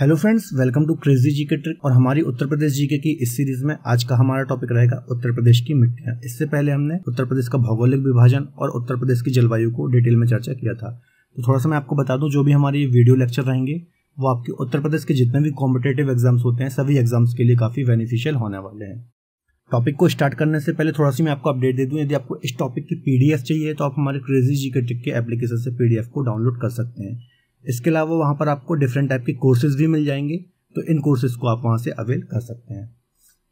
hello friends welcome to crazy जी के trick और हमारी उत्तर प्रदेश जीके की इस सीरीज में आज का हमारा टॉपिक रहेगा उत्तर प्रदेश की मिट्टिया इससे पहले हमने उत्तर प्रदेश का भौगोलिक विभाजन और उत्तर प्रदेश की जलवायु को डिटेल में चर्चा किया था तो थोड़ा सा मैं आपको बता दूं जो भी हमारे वीडियो लेक्चर रहेंगे वो आपके उत्तर प्रदेश के जितने भी कॉम्पिटेटिव एग्जाम्स होते हैं सभी एग्जाम्स के लिए काफ़ी बेनिफिशियल होने वाले हैं टॉपिक को स्टार्ट करने से पहले थोड़ा सी मैं आपको अपडेट दे दूं यदि आपको इस टॉपिक की पीडीएफ चाहिए तो आप हमारे क्रेजी जी के ट्रिक के एप्लीकेशन से पीडीएफ को डाउनलोड कर सकते हैं इसके अलावा वहाँ पर आपको डिफरेंट टाइप के कोर्सेज भी मिल जाएंगे तो इन कोर्सेज को आप वहाँ से अवेल कर सकते हैं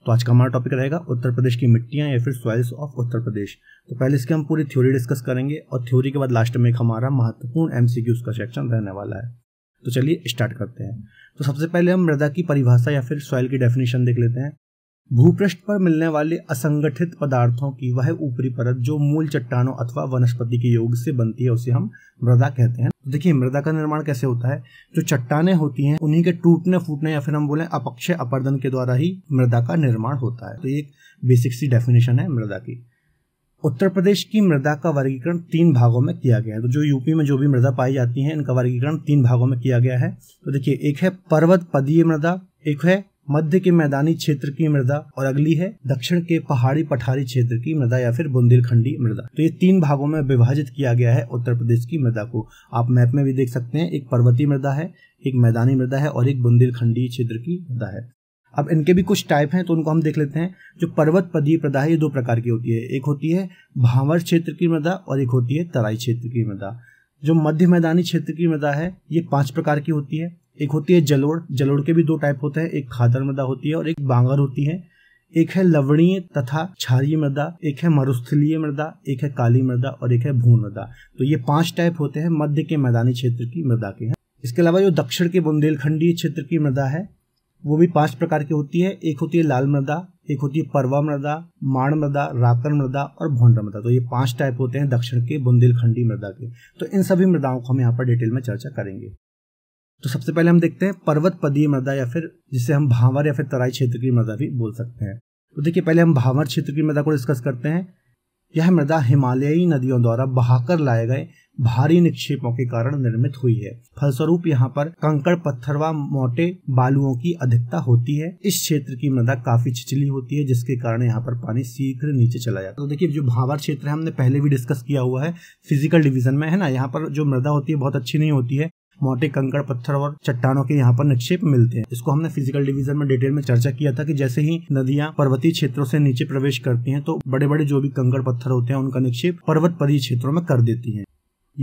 तो आज का हमारा टॉपिक रहेगा उत्तर प्रदेश की मिट्टियाँ या फिर सॉइल्स ऑफ उत्तर प्रदेश तो पहले इसकी हम पूरी थ्योरी डिस्कस करेंगे और थ्योरी के बाद लास्ट में एक हमारा महत्वपूर्ण एम का सेक्शन रहने वाला है तो चलिए स्टार्ट करते हैं तो सबसे पहले हम मृदा की परिभाषा या फिर सॉइल की डेफिनेशन देख लेते हैं भूपृष्ठ पर मिलने वाले असंगठित पदार्थों की वह ऊपरी परत जो मूल चट्टानों अथवा वनस्पति के योग से बनती है उसे हम मृदा कहते हैं तो देखिए मृदा का निर्माण कैसे होता है जो चट्टाने होती हैं उन्हीं के टूटने फूटने या फिर हम बोले अपक्षय अपर्दन के द्वारा ही मृदा का निर्माण होता है तो एक बेसिक सी डेफिनेशन है मृदा की उत्तर प्रदेश की मृदा का वर्गीकरण तीन भागों में किया गया है तो जो यूपी में जो भी मृदा पाई जाती है इनका वर्गीकरण तीन भागों में किया गया है तो देखिए एक है पर्वत पदीय मृदा एक है मध्य के मैदानी क्षेत्र की मृदा और अगली है दक्षिण के पहाड़ी पठारी क्षेत्र की मृदा या फिर बुंदेलखंडी मृदा तो ये तीन भागों में विभाजित किया गया है उत्तर प्रदेश की मृदा को आप मैप में भी देख सकते हैं एक पर्वतीय मृदा है एक मैदानी मृदा है और एक बुंदेलखंडी क्षेत्र की मृदा है अब इनके भी कुछ टाइप हैं तो उनको हम देख लेते हैं जो पर्वत पदीय प्रदा है ये दो प्रकार की होती है एक होती है भावर क्षेत्र की मृदा और एक होती है तराई क्षेत्र की मृदा जो मध्य मैदानी क्षेत्र की मृदा है ये पांच प्रकार की होती है एक होती है जलोड़ जलोड़ के भी दो टाइप होते हैं एक खादर मृदा होती है और एक बांगर होती है एक है लवणीय तथा क्षारीय मृदा एक है मरुस्थलीय मृदा एक है काली मृदा और एक है भून मृदा तो ये पांच टाइप होते हैं मध्य के मैदानी क्षेत्र की मृदा के हैं इसके अलावा जो दक्षिण के बुंदेलखंडीय क्षेत्र की मृदा है वो भी पांच प्रकार की होती है एक होती है लाल मृदा एक होती है परवा मृदा माण मृदा राकर मृदा और भोंडर मृदा तो ये पांच टाइप होते हैं दक्षिण के बुंदेलखंडी मृदा के तो इन सभी मृदाओं को हम यहाँ पर डिटेल में चर्चा करेंगे तो सबसे पहले हम देखते हैं पर्वत पदीय मृदा या फिर जिसे हम भावर या फिर तराई क्षेत्र की मृदा भी बोल सकते हैं तो देखिए पहले हम भावर क्षेत्र की मृदा को डिस्कस करते हैं यह मृदा हिमालयी नदियों द्वारा बहाकर लाए गए भारी निक्षेपों के कारण निर्मित हुई है फलस्वरूप यहाँ पर कंकड़ पत्थर व मोटे बालुओं की अधिकता होती है इस क्षेत्र की मृदा काफी छिचली होती है जिसके कारण यहाँ पर पानी शीघ्र नीचे चला जाता है तो देखिए जो भावर क्षेत्र है हमने पहले भी डिस्कस किया हुआ है फिजिकल डिवीजन में है ना यहाँ पर जो मृदा होती है बहुत अच्छी नहीं होती है मोटे कंकड़ पत्थर और चट्टानों के यहाँ पर निक्षेप मिलते हैं इसको हमने फिजिकल डिवीजन में डिटेल में चर्चा किया था कि जैसे ही नदियां पर्वतीय क्षेत्रों से नीचे प्रवेश करती हैं तो बड़े बड़े जो भी कंकड़ पत्थर होते हैं उनका निक्षेप पर्वत परी क्षेत्रों में कर देती है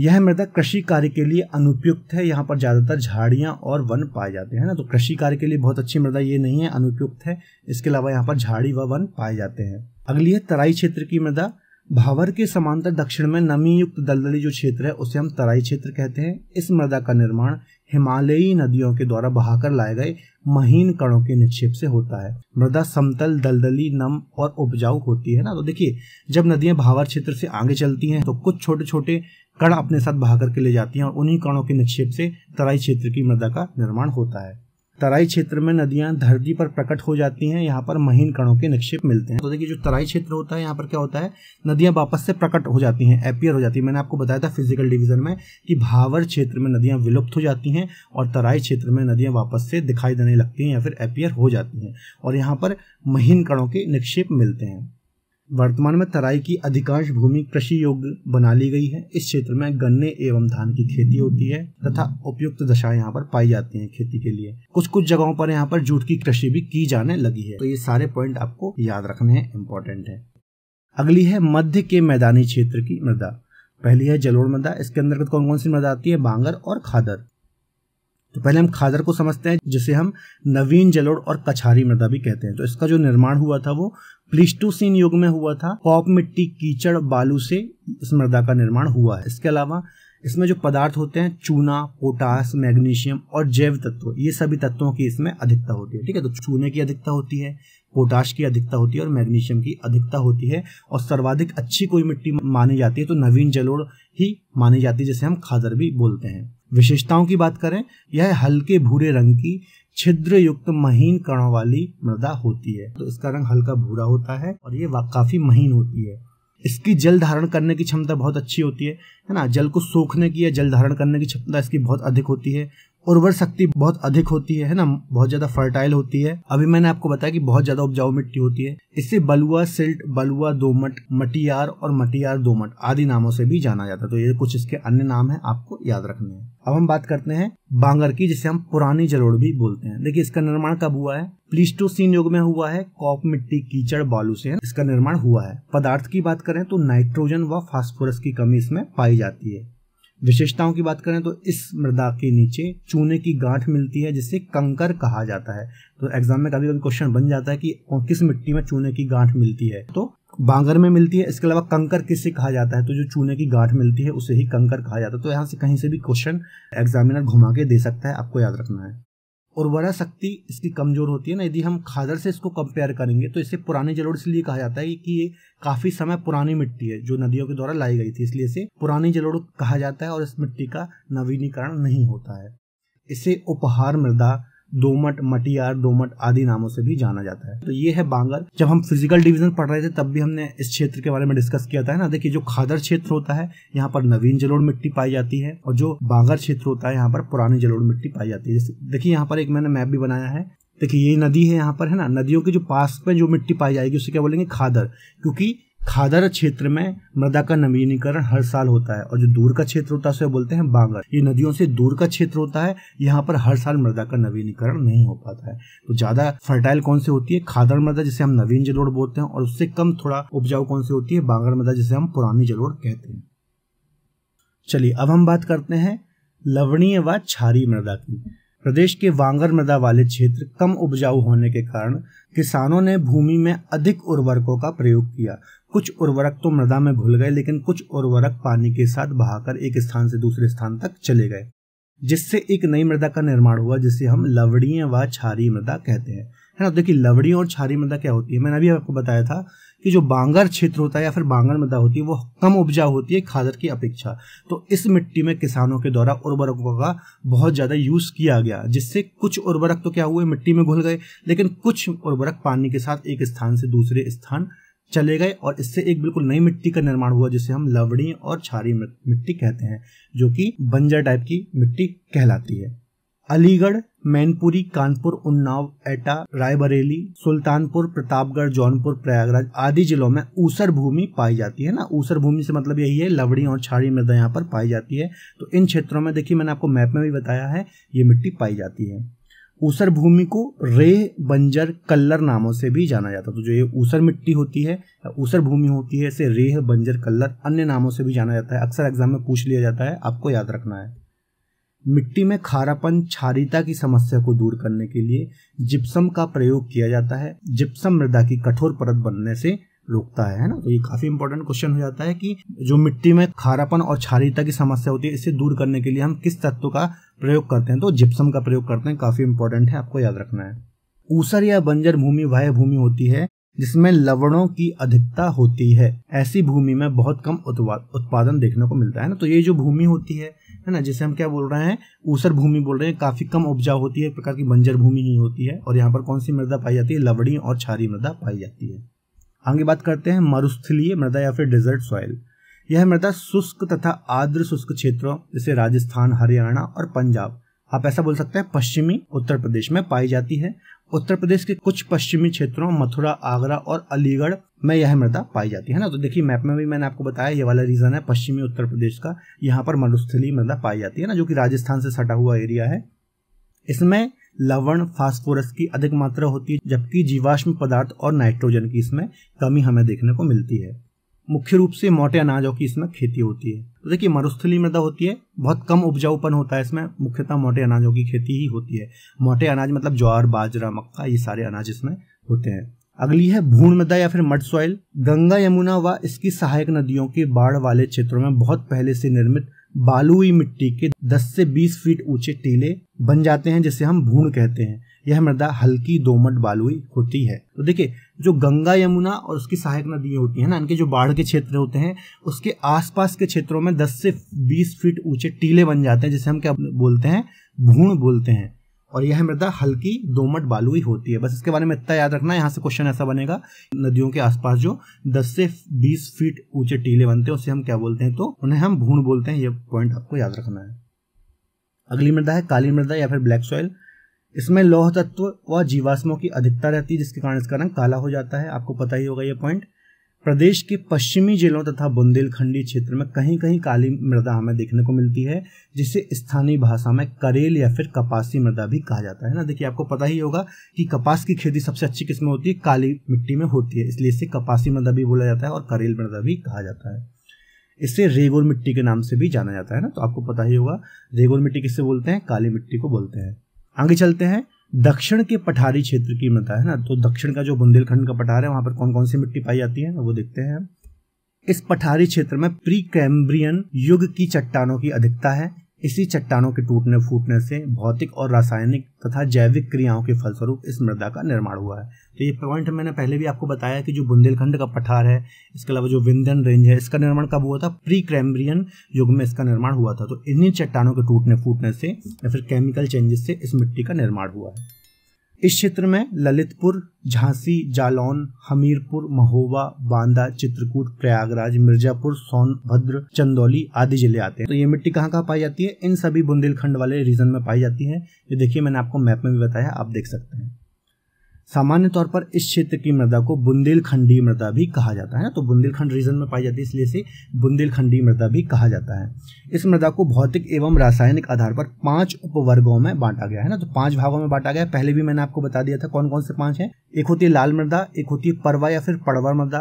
यह मृदा कृषि कार्य के लिए अनुपयुक्त है यहाँ पर ज्यादातर झाड़ियाँ और वन पाए जाते हैं ना तो कृषि कार्य के लिए बहुत अच्छी मृदा ये नहीं है अनुपयुक्त है इसके अलावा यहाँ पर झाड़ी व वन पाए जाते हैं अगली है तराई क्षेत्र की मृदा भावर के समांतर दक्षिण में नमी युक्त दलदली जो क्षेत्र है उसे हम तराई क्षेत्र कहते हैं इस मृदा का निर्माण हिमालयी नदियों के द्वारा बहाकर लाए गए महीन कणों के निक्षेप से होता है मृदा समतल दलदली नम और उपजाऊ होती है ना तो देखिए जब नदियां भावर क्षेत्र से आगे चलती हैं तो कुछ छोटे छोटे कण अपने साथ बहा करके ले जाती हैं और उन्हीं कणों के निक्षेप से तराई क्षेत्र की मृदा का निर्माण होता है तराई क्षेत्र में नदियां धरती पर प्रकट हो जाती हैं यहाँ पर महीन कणों के निक्षेप मिलते हैं तो देखिए जो तराई क्षेत्र होता है यहाँ पर क्या होता है नदियां वापस से प्रकट हो जाती हैं एपियर हो जाती है मैंने आपको बताया था फिजिकल डिवीजन में कि भावर क्षेत्र में नदियां विलुप्त हो जाती हैं और तराई क्षेत्र में नदियां वापस से दिखाई देने लगती हैं या फिर एपियर हो जाती हैं और यहाँ पर महीन कणों के निक्षेप मिलते हैं वर्तमान में तराई की अधिकांश भूमि कृषि योग्य बना ली गई है इस क्षेत्र में गन्ने एवं धान की खेती होती है तथा उपयुक्त दशाएं यहाँ पर पाई जाती हैं खेती के लिए कुछ कुछ जगहों पर यहाँ पर जूट की कृषि भी की जाने लगी है तो ये सारे पॉइंट आपको याद रखने हैं इम्पोर्टेंट है अगली है मध्य के मैदानी क्षेत्र की मृदा पहली है जलोड़ मृदा इसके अंतर्गत कौन कौन सी मृदा आती है बांगर और खादर तो पहले हम खादर को समझते हैं जिसे हम नवीन जलोड़ और कछारी मृदा भी कहते हैं तो इसका जो निर्माण हुआ था वो प्लिस्टोसिन युग में हुआ था पॉप मिट्टी कीचड़ बालू से इस मृदा का निर्माण हुआ है इसके अलावा इसमें जो पदार्थ होते हैं चूना पोटास मैग्नीशियम और जैव तत्व ये सभी तत्वों की इसमें अधिकता होती है ठीक है तो चूने की अधिकता होती है पोटाश की अधिकता होती है और मैग्नीशियम की अधिकता होती है और सर्वाधिक अच्छी कोई मिट्टी मानी जाती है तो नवीन जलोड़ ही मानी जाती है जिसे हम खादर भी बोलते हैं विशेषताओं की बात करें यह हल्के भूरे रंग की छिद्र युक्त महीन कणों वाली मृदा होती है तो इसका रंग हल्का भूरा होता है और ये काफी महीन होती है इसकी जल धारण करने की क्षमता बहुत अच्छी होती है है ना जल को सोखने की या जल धारण करने की क्षमता इसकी बहुत अधिक होती है उर्वर शक्ति बहुत अधिक होती है है ना बहुत ज्यादा फर्टाइल होती है अभी मैंने आपको बताया कि बहुत ज्यादा उपजाऊ मिट्टी होती है इसे बलुआ सिल्ट बलुआ दोमट मटियार और मटियार दोमट आदि नामों से भी जाना जाता है तो ये कुछ इसके अन्य नाम है आपको याद रखने हैं अब हम बात करते हैं बांगर की जिसे हम पुरानी जलोड़ भी बोलते हैं देखिए इसका निर्माण कब हुआ है प्लीस्टोसीन युग में हुआ है कॉप मिट्टी कीचड़ बालू से इसका निर्माण हुआ है पदार्थ की बात करें तो नाइट्रोजन व फास्फोरस की कमी इसमें पाई जाती है विशेषताओं की बात करें तो इस मृदा के नीचे चूने की गांठ मिलती है जिसे कंकर कहा जाता है तो एग्जाम में कभी कभी क्वेश्चन बन जाता है कि किस मिट्टी में चूने की गांठ मिलती है तो बांगर में मिलती है इसके अलावा कंकर किससे कहा जाता है तो जो चूने की गांठ मिलती है उसे ही कंकर कहा जाता है तो यहाँ से कहीं से भी क्वेश्चन एग्जामिनर घुमा के दे सकता है आपको याद रखना है उर्वरा शक्ति इसकी कमज़ोर होती है ना यदि हम खादर से इसको कंपेयर करेंगे तो इसे पुरानी जलोढ़ इसलिए कहा जाता है कि ये काफ़ी समय पुरानी मिट्टी है जो नदियों के द्वारा लाई गई थी इसलिए इसे पुरानी जलोढ़ कहा जाता है और इस मिट्टी का नवीनीकरण नहीं होता है इसे उपहार मृदा दोमट मटियार दोमट आदि नामों से भी जाना जाता है तो ये है बांगर जब हम फिजिकल डिवीजन पढ़ रहे थे तब भी हमने इस क्षेत्र के बारे में डिस्कस किया था ना देखिए जो खादर क्षेत्र होता है यहाँ पर नवीन जलोड़ मिट्टी पाई जाती है और जो बांगर क्षेत्र होता है यहाँ पर पुरानी जलोड़ मिट्टी पाई जाती है देखिए यहाँ पर एक मैंने मैप भी बनाया है देखिए ये नदी है यहाँ पर है ना नदियों के जो पास में जो मिट्टी पाई जाएगी उसे क्या बोलेंगे खादर क्योंकि खादर क्षेत्र में मृदा का नवीनीकरण हर साल होता है और जो दूर का क्षेत्र होता है उसे बोलते हैं बांगर ये नदियों से दूर का क्षेत्र होता है यहाँ पर हर साल मृदा का नवीनीकरण नहीं हो पाता है तो ज्यादा फर्टाइल कौन से होती है खादर मृदा जिसे हम नवीन जलोड़ बोलते हैं और उससे कम थोड़ा उपजाऊ कौन सी होती है बांगर मृदा जिसे हम पुरानी जलोड़ कहते हैं चलिए अब हम बात करते हैं लवणीय व छारी मृदा की प्रदेश के वांगर मृदा वाले क्षेत्र कम उपजाऊ होने के कारण किसानों ने भूमि में अधिक उर्वरकों का प्रयोग किया कुछ उर्वरक तो मृदा में घुल गए लेकिन कुछ उर्वरक पानी के साथ बहाकर एक स्थान से दूसरे स्थान तक चले गए जिससे एक नई मृदा का निर्माण हुआ जिसे हम लवड़ीय व छारी मृदा कहते हैं है ना तो देखिए लवड़ी और छारी मृदा क्या होती है मैंने अभी आपको बताया था कि जो बांगर क्षेत्र होता है या फिर बांगर मृदा होती है वो कम उपजाऊ होती है खादर की अपेक्षा तो इस मिट्टी में किसानों के द्वारा उर्वरकों का बहुत ज़्यादा यूज किया गया जिससे कुछ उर्वरक तो क्या हुए मिट्टी में घुल गए लेकिन कुछ उर्वरक पानी के साथ एक स्थान से दूसरे स्थान चले गए और इससे एक बिल्कुल नई मिट्टी का निर्माण हुआ जिसे हम लवड़ी और छारी मिट्टी कहते हैं जो कि बंजर टाइप की मिट्टी कहलाती है अलीगढ़ मैनपुरी कानपुर उन्नाव एटा रायबरेली सुल्तानपुर प्रतापगढ़ जौनपुर प्रयागराज आदि जिलों में ऊसर भूमि पाई जाती है ना ऊसर भूमि से मतलब यही है लवड़ी और छाड़ी मृदा यहाँ पर पाई जाती है तो इन क्षेत्रों में देखिए मैंने आपको मैप में भी बताया है ये मिट्टी पाई जाती है ऊसर भूमि को रे बंजर कल्लर नामों से भी जाना जाता है तो जो ये ऊसर मिट्टी होती है ऊसर भूमि होती है इसे रेह बंजर कल्लर अन्य नामों से भी जाना जाता है अक्सर एग्जाम में पूछ लिया जाता है आपको याद रखना है मिट्टी में खारापन क्षारिता की समस्या को दूर करने के लिए जिप्सम का प्रयोग किया जाता है जिप्सम मृदा की कठोर परत बनने से रोकता है ना तो ये काफी इंपॉर्टेंट क्वेश्चन हो जाता है कि जो मिट्टी में खारापन और क्षारिता की समस्या होती है इसे दूर करने के लिए हम किस तत्व का प्रयोग करते हैं तो जिप्सम का प्रयोग करते हैं काफी इंपॉर्टेंट है आपको याद रखना है ऊसर या बंजर भूमि वह भूमि होती है जिसमें लवणों की अधिकता होती है ऐसी भूमि में बहुत कम उत्पादन देखने को मिलता है ना तो ये जो भूमि होती है है ना जिसे हम क्या बोल रहे हैं ऊसर भूमि बोल रहे हैं काफी कम उपजाऊ होती है प्रकार की बंजर भूमि ही होती है और यहाँ पर कौन सी मृदा पाई जाती है लवड़ी और छारी मृदा पाई जाती है आगे बात करते हैं मरुस्थलीय मृदा या फिर डेजर्ट सॉइल यह मृदा शुष्क तथा आर्द्र शुष्क क्षेत्रों जैसे राजस्थान हरियाणा और पंजाब आप ऐसा बोल सकते हैं पश्चिमी उत्तर प्रदेश में पाई जाती है उत्तर प्रदेश के कुछ पश्चिमी क्षेत्रों मथुरा आगरा और अलीगढ़ में यह मृदा पाई जाती है ना तो देखिए मैप में भी मैंने आपको बताया ये वाला रीजन है पश्चिमी उत्तर प्रदेश का यहाँ पर मरुस्थली मृदा पाई जाती है ना जो कि राजस्थान से सटा हुआ एरिया है इसमें लवण फास्फोरस की अधिक मात्रा होती है जबकि जीवाश्म पदार्थ और नाइट्रोजन की इसमें कमी हमें देखने को मिलती है मुख्य रूप से मोटे अनाजों की इसमें खेती होती है तो देखिए मरुस्थली मृदा होती है बहुत कम उपजाऊपन होता है इसमें मुख्यतः मोटे अनाजों की खेती ही होती है मोटे अनाज मतलब ज्वार बाजरा मक्का ये सारे अनाज इसमें होते हैं अगली है भूण मृदा या फिर मड सॉइल गंगा यमुना व इसकी सहायक नदियों के बाढ़ वाले क्षेत्रों में बहुत पहले से निर्मित बालुई मिट्टी के 10 से 20 फीट ऊंचे टीले बन जाते हैं जिसे हम भूण कहते हैं यह मृदा हल्की दोमट बालुई होती है तो देखिए जो गंगा यमुना और उसकी सहायक नदियां होती है ना इनके जो बाढ़ के क्षेत्र होते हैं उसके आसपास के क्षेत्रों में 10 से 20 फीट ऊंचे टीले बन जाते हैं जिसे हम क्या बोलते हैं भूण बोलते हैं और यह मृदा हल्की दोमट बालुई होती है बस इसके बारे में इतना याद रखना यहाँ से क्वेश्चन ऐसा बनेगा नदियों के आसपास जो 10 से 20 फीट ऊंचे टीले बनते हैं उसे हम क्या बोलते हैं तो उन्हें हम भूण बोलते हैं यह पॉइंट आपको याद रखना है अगली मृदा है काली मृदा या फिर ब्लैक सॉइल इसमें लौह तत्व व जीवाश्मों की अधिकता रहती है जिसके कारण इसका रंग काला हो जाता है आपको पता ही होगा यह पॉइंट प्रदेश के पश्चिमी जिलों तथा बुंदेलखंडी क्षेत्र में कहीं कहीं काली मृदा हमें देखने को मिलती है जिसे स्थानीय भाषा में करेल या फिर कपासी मृदा भी कहा जाता है ना देखिए आपको पता ही होगा कि कपास की खेती सबसे अच्छी किस्म होती है काली मिट्टी में होती है इसलिए इसे कपासी मृदा भी बोला जाता है और करेल मृदा भी कहा जाता है इसे रेगोर मिट्टी के नाम से भी जाना जाता है ना तो आपको पता ही होगा रेगोर मिट्टी किससे बोलते हैं काली मिट्टी को बोलते हैं आगे चलते हैं दक्षिण के पठारी क्षेत्र की मिलता है ना तो दक्षिण का जो बुंदेलखंड का पठार है वहां पर कौन कौन सी मिट्टी पाई जाती है वो देखते हैं इस पठारी क्षेत्र में प्री कैम्ब्रियन युग की चट्टानों की अधिकता है इसी चट्टानों के टूटने फूटने से भौतिक और रासायनिक तथा जैविक क्रियाओं के फलस्वरूप इस मृदा का निर्माण हुआ है तो ये पॉइंट मैंने पहले भी आपको बताया कि जो बुंदेलखंड का पठार है इसके अलावा जो विंध्यन रेंज है इसका निर्माण कब हुआ था प्री क्रैम्ब्रियन युग में इसका निर्माण हुआ था तो इन्हीं चट्टानों के टूटने फूटने से या फिर केमिकल चेंजेस से इस मिट्टी का निर्माण हुआ है इस क्षेत्र में ललितपुर झांसी जालौन हमीरपुर महोबा बांदा चित्रकूट प्रयागराज मिर्जापुर सोनभद्र चंदौली आदि जिले आते हैं तो ये मिट्टी कहाँ कहाँ पाई जाती है इन सभी बुंदेलखंड वाले रीजन में पाई जाती है ये देखिए मैंने आपको मैप में भी बताया आप देख सकते हैं सामान्य तौर पर इस क्षेत्र की मृदा को बुंदेलखंडी मृदा भी कहा जाता है तो बुंदेलखंड रीजन में पाई जाती है इसलिए इसे बुंदेलखंडी मृदा भी कहा जाता है इस मृदा को भौतिक एवं रासायनिक आधार पर पांच उपवर्गों में बांटा गया है ना तो पांच भागों में बांटा गया पहले भी मैंने आपको बता दिया था कौन कौन से पांच है एक होती है लाल मृदा एक होती है परवा या फिर पड़वा मृदा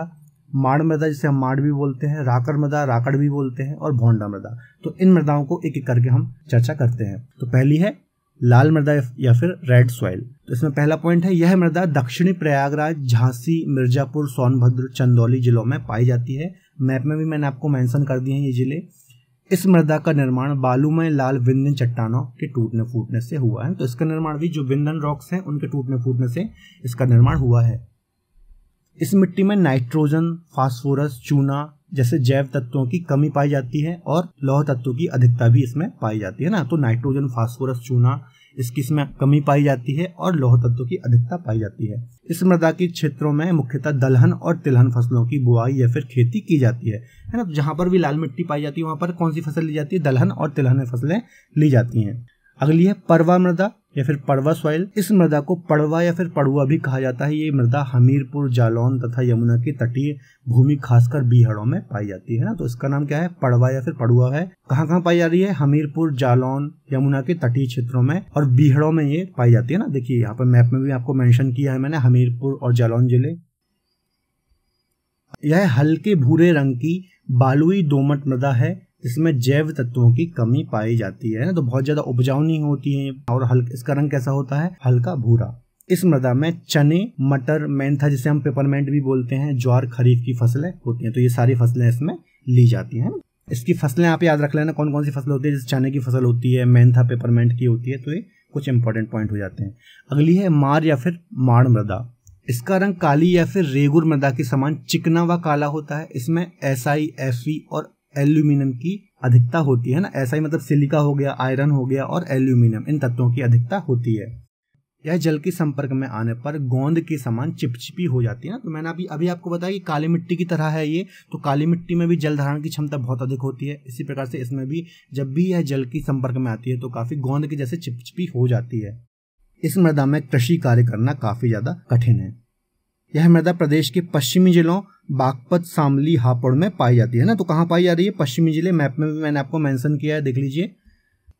माड़ मृदा जिसे हम माड़ भी बोलते हैं राकड़ मृदा राकड़ भी बोलते हैं और भोंडा मृदा तो इन मृदाओं को एक एक करके हम चर्चा करते हैं तो पहली है लाल मृदा या फिर रेड सॉइल तो इसमें पहला पॉइंट है यह मृदा दक्षिणी प्रयागराज झांसी मिर्जापुर सोनभद्र चंदौली जिलों में पाई जाती है मैप में भी मैंने आपको मेंशन कर दिए हैं ये जिले इस मृदा का निर्माण बालूमय लाल विंधन चट्टानों के टूटने फूटने से हुआ है तो इसका निर्माण भी जो विंधन रॉक्स हैं उनके टूटने फूटने से इसका निर्माण हुआ है इस मिट्टी में नाइट्रोजन फास्फोरस चूना जैसे जैव तत्वों की कमी पाई जाती है और लौह तत्वों की अधिकता भी इसमें पाई जाती है ना तो नाइट्रोजन फास्फोरस चूना इसकी इसमें कमी पाई जाती है और लौह तत्वों की अधिकता पाई जाती है इस मृदा के क्षेत्रों में मुख्यतः दलहन और तिलहन फसलों की बुआई या फिर खेती की जाती है है ना तो जहाँ पर भी लाल मिट्टी पाई जाती है वहाँ पर कौन सी फसल ली जाती है दलहन और तिलहन फसलें ली जाती हैं अगली है परवा मृदा या फिर पड़वा सॉइल इस मृदा को पड़वा या फिर पड़ुआ भी कहा जाता है ये मृदा हमीरपुर जालौन तथा यमुना की तटीय भूमि खासकर बीहड़ों में पाई जाती है ना तो इसका नाम क्या है पड़वा या फिर पड़ुआ है कहाँ कहाँ पाई जा रही है हमीरपुर जालौन यमुना के तटीय क्षेत्रों में और बीहड़ों में ये पाई जाती है ना देखिये यहाँ पर मैप में भी आपको मैंशन किया है मैंने हमीरपुर और जालौन जिले यह हल्के भूरे रंग की बालुई दोमट मृदा है इसमें जैव तत्वों की कमी पाई जाती है तो बहुत ज्यादा उपजाऊ नहीं होती है और हल्का इसका रंग कैसा होता है हल्का भूरा इस मृदा में चने मटर मेंथा जिसे हम पेपरमेंट भी बोलते हैं ज्वार खरीफ की फसलें होती हैं तो ये सारी फसलें इसमें ली जाती हैं इसकी फसलें आप याद रख लेना कौन कौन सी फसल होती है जैसे चने की फसल होती है मेंथा पेपरमेंट की होती है तो ये कुछ इंपॉर्टेंट पॉइंट हो जाते हैं अगली है मार या फिर माड़ मृदा इसका रंग काली या फिर रेगुर मृदा के समान चिकना व काला होता है इसमें एस आई एफ ई और एल्यूमिनियम की अधिकता होती है ना ऐसा ही मतलब सिलिका हो गया आयरन हो गया और एल्यूमिनियम इन तत्वों की अधिकता होती है यह जल के संपर्क में आने पर गोंद के समान चिपचिपी हो जाती है ना तो मैंने अभी अभी आपको बताया कि काली मिट्टी की तरह है ये तो काली मिट्टी में भी जल धारण की क्षमता बहुत अधिक होती है इसी प्रकार से इसमें भी जब भी यह जल के संपर्क में आती है तो काफ़ी गोंद के जैसे चिपचिपी हो जाती है इस मृदा में कृषि कार्य करना काफ़ी ज़्यादा कठिन है यह मृदा प्रदेश के पश्चिमी जिलों बागपत सामली हापुड़ में पाई जाती है ना तो कहाँ पाई जा रही है पश्चिमी जिले मैप में भी मैंने आपको मेंशन किया है देख लीजिए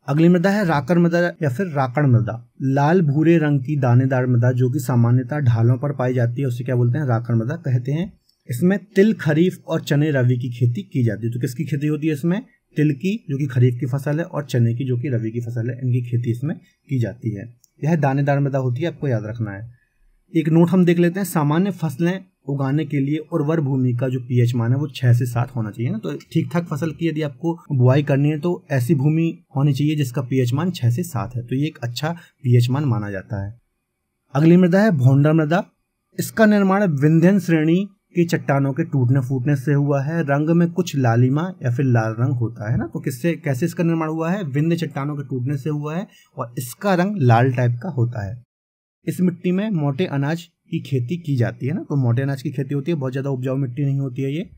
अगली मृदा है राकर मृदा या फिर राकड़ मृदा लाल भूरे रंग की दानेदार मृदा जो कि सामान्यतः ढालों पर पाई जाती है उसे क्या बोलते हैं राकड़ मृदा कहते हैं इसमें तिल खरीफ और चने रवि की खेती की जाती है तो किसकी खेती होती है इसमें तिल की जो कि खरीफ की फसल है और चने की जो कि रवि की फसल है इनकी खेती इसमें की जाती है यह दानेदार मृदा होती है आपको याद रखना है एक नोट हम देख लेते हैं सामान्य फसलें उगाने के लिए उर्वर भूमि का जो पीएच मान है वो छह से सात होना चाहिए ना तो ठीक ठाक फसल की यदि आपको बुआई करनी है तो ऐसी भूमि होनी चाहिए जिसका पीएच मान छह से सात है तो ये एक अच्छा पीएच मान माना जाता है अगली मृदा है भोंडा मृदा इसका निर्माण विंध्यन श्रेणी की चट्टानों के टूटने फूटने से हुआ है रंग में कुछ लालिमा या फिर लाल रंग होता है ना तो किससे कैसे इसका निर्माण हुआ है विंध्य चट्टानों के टूटने से हुआ है और इसका रंग लाल टाइप का होता है इस मिट्टी में मोटे अनाज की खेती की जाती है ना तो मोटे अनाज की खेती होती है बहुत ज़्यादा उपजाऊ मिट्टी नहीं होती है ये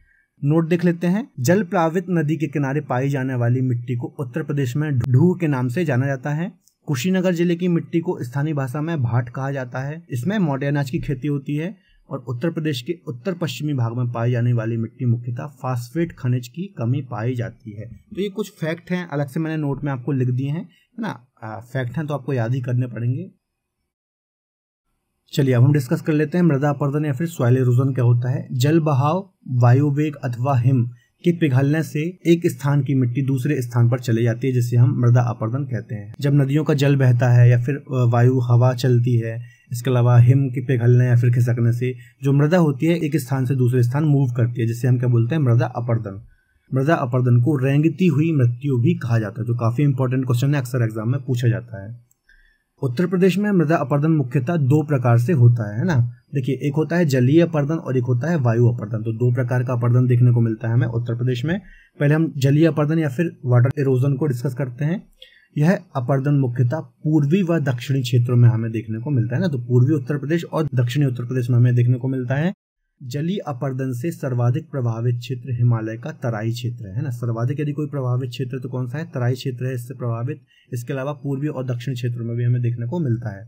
नोट देख लेते हैं जल प्रावित नदी के किनारे पाई जाने वाली मिट्टी को उत्तर प्रदेश में ढूह के नाम से जाना जाता है कुशीनगर जिले की मिट्टी को स्थानीय भाषा में भाट कहा जाता है इसमें मोटे अनाज की खेती होती है और उत्तर प्रदेश के उत्तर पश्चिमी भाग में पाई जाने वाली मिट्टी मुख्यतः फास्फेट खनिज की कमी पाई जाती है तो ये कुछ फैक्ट हैं अलग से मैंने नोट में आपको लिख दिए हैं है ना फैक्ट हैं तो आपको याद ही करने पड़ेंगे चलिए अब हम डिस्कस कर लेते हैं मृदा अपर्दन या फिर सॉइल इरोजन क्या होता है जल बहाव वायु वेग अथवा हिम के पिघलने से एक स्थान की मिट्टी दूसरे स्थान पर चले जाती है जिसे हम मृदा अपर्दन कहते हैं जब नदियों का जल बहता है या फिर वायु हवा चलती है इसके अलावा हिम के पिघलने या फिर खिसकने से जो मृदा होती है एक स्थान से दूसरे स्थान मूव करती है जिसे हम क्या बोलते हैं मृदा अपर्दन मृदा अपर्दन को रेंगती हुई मृत्यु भी कहा जाता है जो काफी इंपॉर्टेंट क्वेश्चन है अक्सर एग्जाम में पूछा जाता है उत्तर प्रदेश में मृदा अपर्दन मुख्यतः दो प्रकार से होता है ना देखिए एक होता है जलीय अपर्दन और एक होता है वायु अपर्दन तो दो प्रकार का अपर्दन देखने को मिलता है हमें उत्तर प्रदेश में पहले हम जलीय अपर्दन या फिर वाटर इरोजन को डिस्कस करते हैं यह अपर्दन मुख्यतः पूर्वी व दक्षिणी क्षेत्रों में हमें देखने को मिलता है ना तो पूर्वी उत्तर प्रदेश और दक्षिणी उत्तर प्रदेश में हमें देखने को मिलता है जली अपर्दन से सर्वाधिक प्रभावित क्षेत्र हिमालय का तराई क्षेत्र है ना सर्वाधिक यदि कोई प्रभावित क्षेत्र तो कौन सा है तराई क्षेत्र है इससे प्रभावित इसके अलावा पूर्वी और दक्षिण क्षेत्रों में भी हमें देखने को मिलता है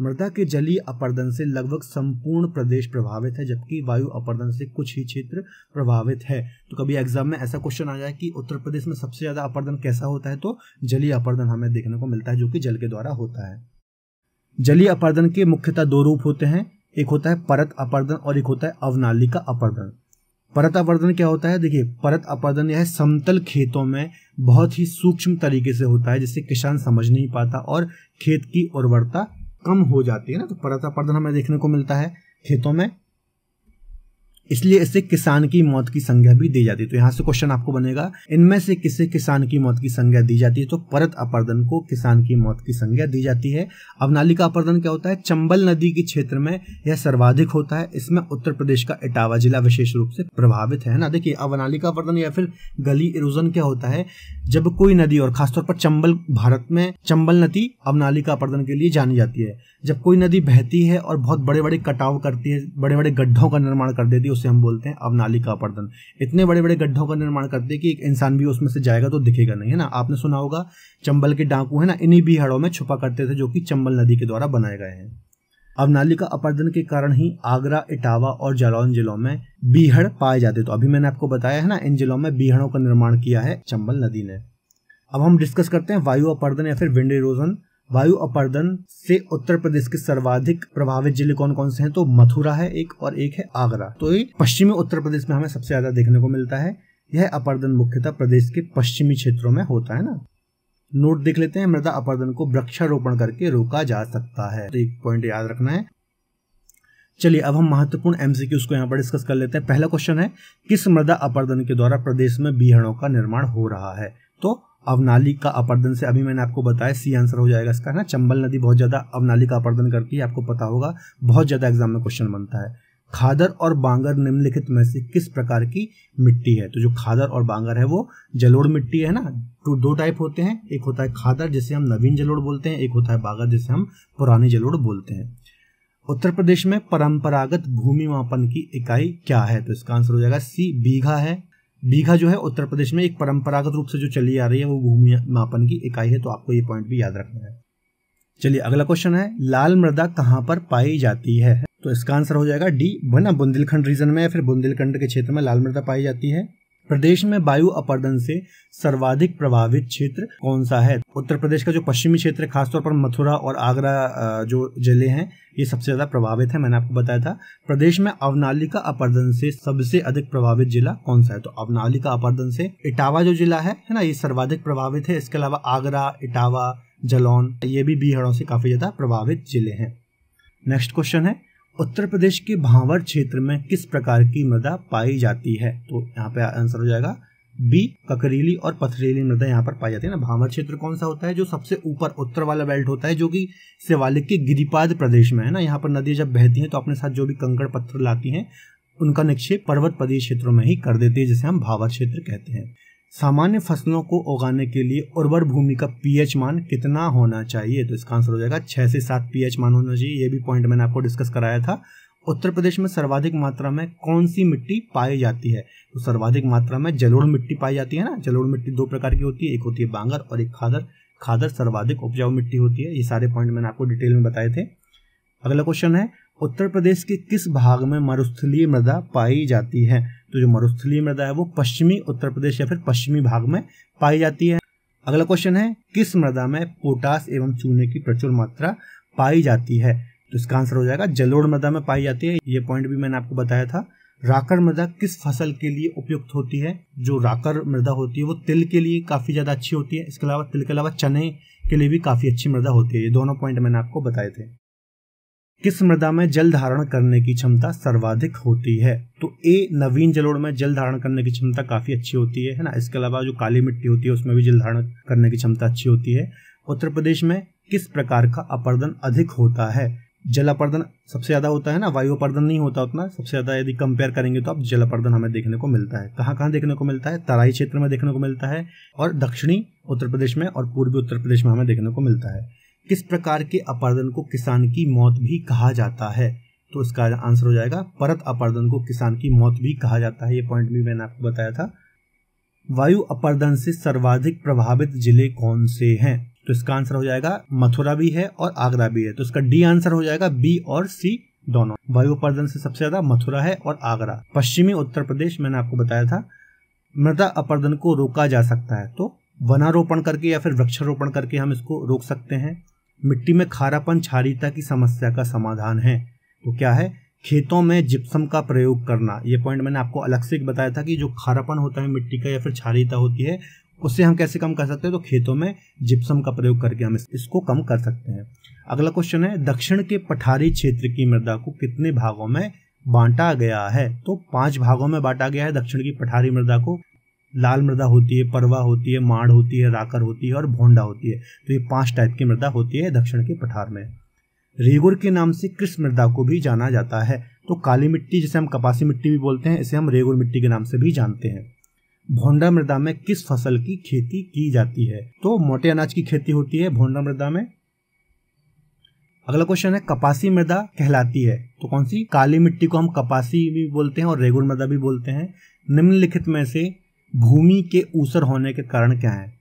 मृदा के जलीय अपर्दन से लगभग संपूर्ण प्रदेश प्रभावित है जबकि वायु अपर्दन से कुछ ही क्षेत्र प्रभावित है तो कभी एग्जाम में ऐसा क्वेश्चन आ जाए कि उत्तर प्रदेश में सबसे ज्यादा अपर्दन कैसा होता है तो जलीय अपर्दन हमें देखने को मिलता है जो कि जल के द्वारा होता है जलीय अपर्दन के मुख्यतः दो रूप होते हैं एक होता है परत अपर्दन और एक होता है अवनाली का अपर्दन परत अपर्दन क्या होता है देखिए परत अपर्दन यह समतल खेतों में बहुत ही सूक्ष्म तरीके से होता है जिससे किसान समझ नहीं पाता और खेत की उर्वरता कम हो जाती है ना तो परत अपर्दन हमें देखने को मिलता है खेतों में इसलिए इसे किसान की मौत की संज्ञा भी दी जाती है तो यहाँ से क्वेश्चन आपको बनेगा इनमें से किसे किसान की मौत की संज्ञा दी जाती है तो परत अपर्दन को किसान की मौत की संज्ञा दी जाती है अब नालिका अपर्दन क्या होता है चंबल नदी के क्षेत्र में यह सर्वाधिक होता है इसमें उत्तर प्रदेश का इटावा जिला विशेष रूप से प्रभावित है ना देखिए अब नालिका अपर्दन या फिर गली इरोजन क्या होता है जब कोई नदी और खासतौर पर चंबल भारत में चंबल नदी अब नालिका अपर्दन के लिए जानी जाती है जब कोई नदी बहती है और बहुत बड़े बड़े कटाव करती है बड़े बड़े गड्ढों का निर्माण कर देती है उसे हम बोलते हैं अवनाली का अपर्दन इतने बड़े बड़े गड्ढों का निर्माण करती है कि एक इंसान भी उसमें से जाएगा तो दिखेगा नहीं है ना आपने सुना होगा चंबल के डाकू है ना इन्हीं बीहड़ों में छुपा करते थे जो कि चंबल नदी के द्वारा बनाए गए हैं अवनाली का अपर्दन के कारण ही आगरा इटावा और जालौन जिलों में बीहड़ पाए जाते तो अभी मैंने आपको बताया है ना इन जिलों में बीहड़ों का निर्माण किया है चंबल नदी ने अब हम डिस्कस करते हैं वायु अपर्दन या फिर विंड इरोजन वायु अपर्दन से उत्तर प्रदेश के सर्वाधिक प्रभावित जिले कौन कौन से हैं तो मथुरा है एक और एक है आगरा तो ये पश्चिमी उत्तर प्रदेश में हमें सबसे ज्यादा देखने को मिलता है यह अपर्दन मुख्यतः प्रदेश के पश्चिमी क्षेत्रों में होता है ना नोट देख लेते हैं मृदा अपर्दन को वृक्षारोपण करके रोका जा सकता है तो एक पॉइंट याद रखना है चलिए अब हम महत्वपूर्ण एमसीक्यूज को यहाँ पर डिस्कस कर लेते हैं पहला क्वेश्चन है किस मृदा अपर्दन के द्वारा प्रदेश में बीहड़ों का निर्माण हो रहा है तो अवनाली का अपर्दन से अभी मैंने आपको बताया सी आंसर हो जाएगा इसका है ना चंबल नदी बहुत ज़्यादा अवनाली का अपर्दन करती है आपको पता होगा बहुत ज़्यादा एग्जाम में क्वेश्चन बनता है खादर और बांगर निम्नलिखित में से किस प्रकार की मिट्टी है तो जो खादर और बांगर है वो जलोड़ मिट्टी है ना तो दो टाइप होते हैं एक होता है खादर जिसे हम नवीन जलोड़ बोलते हैं एक होता है बांगर जिसे हम पुराने जलोड़ बोलते हैं उत्तर प्रदेश में परंपरागत भूमि मापन की इकाई क्या है तो इसका आंसर हो जाएगा सी बीघा है बीघा जो है उत्तर प्रदेश में एक परंपरागत रूप से जो चली आ रही है वो भूमि मापन की इकाई है तो आपको ये पॉइंट भी याद रखना है चलिए अगला क्वेश्चन है लाल मृदा कहाँ पर पाई जाती है तो इसका आंसर हो जाएगा डी बना बुंदेलखंड रीजन में या फिर बुंदेलखंड के क्षेत्र में लाल मृदा पाई जाती है प्रदेश में वायु अपर्दन से सर्वाधिक प्रभावित क्षेत्र कौन सा है उत्तर प्रदेश का जो पश्चिमी क्षेत्र खासतौर पर मथुरा और आगरा जो जिले हैं ये सबसे ज्यादा प्रभावित है मैंने आपको बताया था प्रदेश में अवनालिका अपर्दन से सबसे अधिक प्रभावित जिला कौन सा है तो अवनालिका अपर्दन से इटावा जो जिला है है ना ये सर्वाधिक प्रभावित है इसके अलावा आगरा इटावा जलौन ये भी बीहड़ों से काफी ज्यादा प्रभावित जिले हैं नेक्स्ट क्वेश्चन है उत्तर प्रदेश के भावर क्षेत्र में किस प्रकार की मृदा पाई जाती है तो यहाँ पे आंसर हो जाएगा बी ककरीली और पथरीली मृदा यहाँ पर पाई जाती है ना भावर क्षेत्र कौन सा होता है जो सबसे ऊपर उत्तर वाला बेल्ट होता है जो कि सेवालिक के गिरिपाद प्रदेश में है ना यहाँ पर नदियां जब बहती हैं तो अपने साथ जो भी कंकड़ पत्थर लाती हैं उनका निक्षेप पर्वत प्रदेश क्षेत्रों में ही कर देती है जिसे हम भावर क्षेत्र कहते हैं सामान्य फसलों को उगाने के लिए उर्वर भूमि का पीएच मान कितना होना चाहिए तो इसका आंसर हो जाएगा छह से सात पीएच मान होना चाहिए ये भी पॉइंट मैंने आपको डिस्कस कराया था उत्तर प्रदेश में सर्वाधिक मात्रा में कौन सी मिट्टी पाई जाती है तो सर्वाधिक मात्रा में जलोड़ मिट्टी पाई जाती है ना जलोड़ मिट्टी दो प्रकार की होती है एक होती है बांगर और एक खादर खादर सर्वाधिक उपजाऊ मिट्टी होती है ये सारे पॉइंट मैंने आपको डिटेल में बताए थे अगला क्वेश्चन है उत्तर प्रदेश के किस भाग में मरुस्थलीय मृदा पाई जाती है तो जो मरुस्थलीय मृदा है वो पश्चिमी उत्तर प्रदेश या फिर पश्चिमी भाग में पाई जाती है अगला क्वेश्चन है किस मृदा में पोटास एवं चूने की प्रचुर मात्रा पाई जाती है तो इसका आंसर हो जाएगा जलोड़ मृदा में पाई जाती है ये पॉइंट भी मैंने आपको बताया था राकर मृदा किस फसल के लिए उपयुक्त होती है जो राकर मृदा होती है वो तिल के लिए काफी ज्यादा अच्छी होती है इसके अलावा तिल के अलावा चने के लिए भी काफी अच्छी मृदा होती है ये दोनों पॉइंट मैंने आपको बताए थे किस मृदा में जल धारण करने की क्षमता सर्वाधिक होती है तो ए नवीन जलोड़ में जल धारण करने की क्षमता काफी अच्छी होती है है ना इसके अलावा जो काली मिट्टी होती है उसमें भी जल धारण करने की क्षमता अच्छी होती है उत्तर प्रदेश में किस प्रकार का अपर्दन अधिक होता है जल अपर्दन सबसे ज्यादा होता है ना वायु अपर्दन नहीं होता उतना सबसे ज्यादा यदि कंपेयर करेंगे तो अब जल अपर्दन हमें देखने को मिलता है कहाँ कहाँ देखने को मिलता है तराई क्षेत्र में देखने को मिलता है और दक्षिणी उत्तर प्रदेश में और पूर्वी उत्तर प्रदेश में हमें देखने को मिलता है किस प्रकार के अपर्दन को किसान की मौत भी कहा जाता है तो इसका आंसर हो जाएगा परत अपर्दन को किसान की मौत भी कहा जाता है ये पॉइंट भी मैंने आपको बताया था वायु अपर्दन से सर्वाधिक प्रभावित जिले कौन से हैं तो इसका आंसर हो जाएगा मथुरा भी है और आगरा भी है तो इसका डी आंसर हो जाएगा बी और सी दोनों वायु अपर्दन से सबसे ज्यादा मथुरा है और आगरा पश्चिमी उत्तर प्रदेश मैंने आपको बताया था मृदा अपर्दन को रोका जा सकता है तो वनारोपण करके या फिर वृक्षारोपण करके हम इसको रोक सकते हैं मिट्टी में खारापन क्षारीता की समस्या का समाधान है तो क्या है खेतों में जिप्सम का प्रयोग करना ये पॉइंट मैंने आपको अलग से बताया था कि जो खारापन होता है मिट्टी का या फिर छारिता होती है उससे हम कैसे कम कर सकते हैं तो खेतों में जिप्सम का प्रयोग करके हम इसको कम कर सकते हैं अगला क्वेश्चन है दक्षिण के पठारी क्षेत्र की मृदा को कितने भागों में बांटा गया है तो पांच भागों में बांटा गया है दक्षिण की पठारी मृदा को लाल मृदा होती है परवा होती है माड़ होती है राकर होती है और भोंडा होती है तो ये पांच टाइप की मृदा होती है दक्षिण के पठार में रेगुर के नाम से कृष्ण मृदा को भी जाना जाता है तो काली मिट्टी जिसे हम कपासी मिट्टी भी बोलते हैं इसे हम रेगुर मिट्टी के नाम से भी जानते हैं भोंडा मृदा में किस फसल की खेती की जाती है तो मोटे अनाज की खेती होती है भोंडा मृदा में अगला क्वेश्चन है कपासी मृदा कहलाती है तो कौन सी काली मिट्टी को हम कपासी भी बोलते हैं और रेगुर मृदा भी बोलते हैं निम्नलिखित में से भूमि के ऊसर होने के कारण क्या है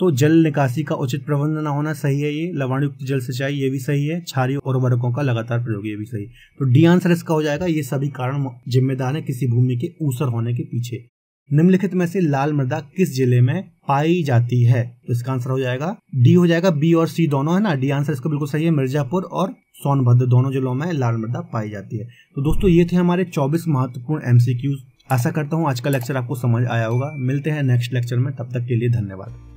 तो जल निकासी का उचित प्रबंध न होना सही है ये लवणयुक्त जल सिंचाई ये भी सही है क्षारीय और उर्वरकों का लगातार प्रयोग ये भी सही तो डी आंसर इसका हो जाएगा ये सभी कारण जिम्मेदार है किसी भूमि के ऊसर होने के पीछे निम्नलिखित में से लाल मृदा किस जिले में पाई जाती है तो इसका आंसर हो जाएगा डी हो जाएगा बी और सी दोनों है ना डी आंसर इसका बिल्कुल सही है मिर्जापुर और सोनभद्र दोनों जिलों में लाल मृदा पाई जाती है तो दोस्तों ये थे हमारे 24 महत्वपूर्ण एमसीक्यूज आशा करता हूँ आज का लेक्चर आपको समझ आया होगा मिलते हैं नेक्स्ट लेक्चर में तब तक के लिए धन्यवाद